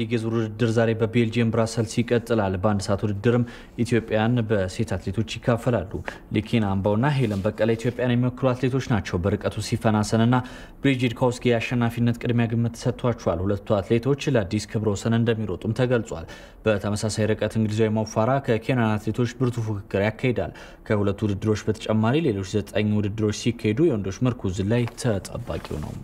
ሊግ የዙር ውድድር ዛሬ በቤልጅየም ብራሰልስ ይቀጥላል። በአንድ ሰዓት ውድድርም ኢትዮጵያን በሴት አትሌቶች ይካፈላሉ። ሊኪን አምባውና ሄለን በቀለ ኢትዮጵያን የሚወክሉ አትሌቶች ናቸው። በርቀቱ ሲፈናሰንና ብሪጅድ ኮውስኪ የአሸናፊነት ቅድሚያ ግምት ተሰጥቷቸዋል። ሁለቱ አትሌቶች ለአዲስ ክብረ ወሰን እንደሚሮጡም ተገልጿል። በተመሳሳይ ርቀት እንግሊዛዊ ሞፋራ ከኬንያን አትሌቶች ብርቱ ፉክክር ያካሂዳል። ከሁለቱ ውድድሮች በተጨማሪ ሌሎች ዘጠኝ ውድድሮች ሲካሄዱ የወንዶች ምርኩዝ ላይ ተጠባቂው ነው።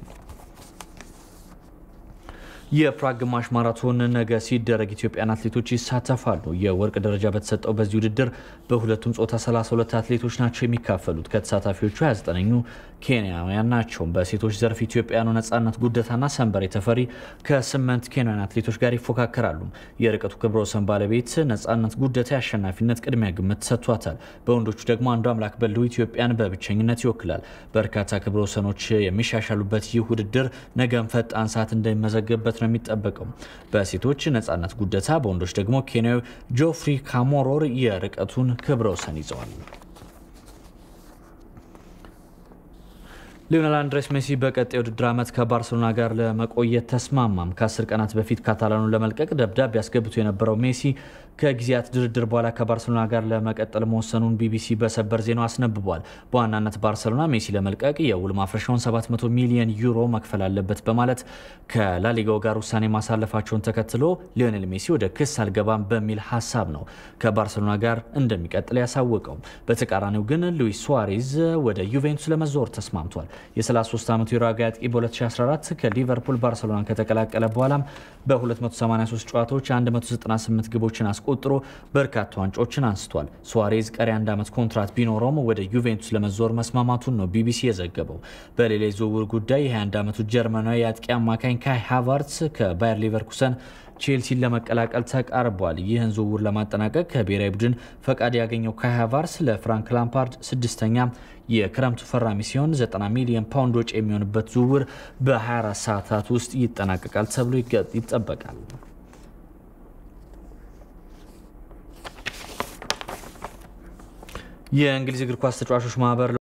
የፕራግ ግማሽ ማራቶን ነገ ሲደረግ ኢትዮጵያን አትሌቶች ይሳተፋሉ። የወርቅ ደረጃ በተሰጠው በዚህ ውድድር በሁለቱም ጾታ 32 አትሌቶች ናቸው የሚካፈሉት። ከተሳታፊዎቹ 29ኙ ኬንያውያን ናቸው። በሴቶች ዘርፍ ኢትዮጵያኑ ነጻነት ጉደታና ሰንበሬ ተፈሪ ከስምንት ኬንያን አትሌቶች ጋር ይፎካከራሉ። የርቀቱ ክብረ ወሰን ባለቤት ነጻነት ጉደታ የአሸናፊነት ቅድሚያ ግምት ሰጥቷታል በወንዶቹ ደግሞ አንዱ አምላክ በልሁ ኢትዮጵያን በብቸኝነት ይወክላል። በርካታ ክብረ ወሰኖች የሚሻሻሉበት ይህ ውድድር ነገም ፈጣን ሰዓት እንደሚመዘገብበት ነው የሚጠበቀው። በሴቶች ነጻነት ጉደታ፣ በወንዶች ደግሞ ኬንያዊ ጆፍሪ ካሞሮር የርቀቱን ክብረ ወሰን ይዘዋል። ሊዮኔል አንድሬስ ሜሲ በቀጣይ ውድድር ዓመት ከባርሴሎና ጋር ለመቆየት ተስማማም። ከአስር ቀናት በፊት ካታላኑን ለመልቀቅ ደብዳቤ አስገብቶ የነበረው ሜሲ ከጊዜያት ድርድር በኋላ ከባርሴሎና ጋር ለመቀጠል መወሰኑን ቢቢሲ በሰበር ዜናው አስነብቧል። በዋናነት ባርሴሎና ሜሲ ለመልቀቅ የውል ማፍረሻውን 700 ሚሊዮን ዩሮ መክፈል አለበት በማለት ከላሊጋው ጋር ውሳኔ ማሳለፋቸውን ተከትሎ ሊዮኔል ሜሲ ወደ ክስ አልገባም በሚል ሀሳብ ነው ከባርሴሎና ጋር እንደሚቀጥል ያሳወቀው። በተቃራኒው ግን ሉዊስ ሱዋሬዝ ወደ ዩቬንቱስ ለመዞር ተስማምቷል። የ33 ዓመቱ ዩራጋይ አጥቂ በ2014 ከሊቨርፑል ባርሰሎና ከተቀላቀለ በኋላም በ283 ጨዋታዎች 198 ግቦችን አስቆጥሮ በርካታ ዋንጫዎችን አንስቷል። ሱዋሬዝ ቀሪ አንድ ዓመት ኮንትራት ቢኖረውም ወደ ዩቬንቱስ ለመዞር መስማማቱን ነው ቢቢሲ የዘገበው። በሌላ ዝውውር ጉዳይ የ21 ዓመቱ ጀርመናዊ የአጥቂ አማካኝ ካይ ሃቫርትስ ከባየር ሊቨርኩሰን ቼልሲን ለመቀላቀል ተቃርበዋል። ይህን ዝውውር ለማጠናቀቅ ከብሔራዊ ቡድን ፈቃድ ያገኘው ካይ ሃቨርትዝ ለፍራንክ ላምፓርድ ስድስተኛ የክረምቱ ፈራሚ ሲሆን 90 ሚሊዮን ፓውንድ ወጪ የሚሆንበት ዝውውር በ24 ሰዓታት ውስጥ ይጠናቀቃል ተብሎ ይጠበቃል። የእንግሊዝ እግር ኳስ ተጫዋቾች ማህበር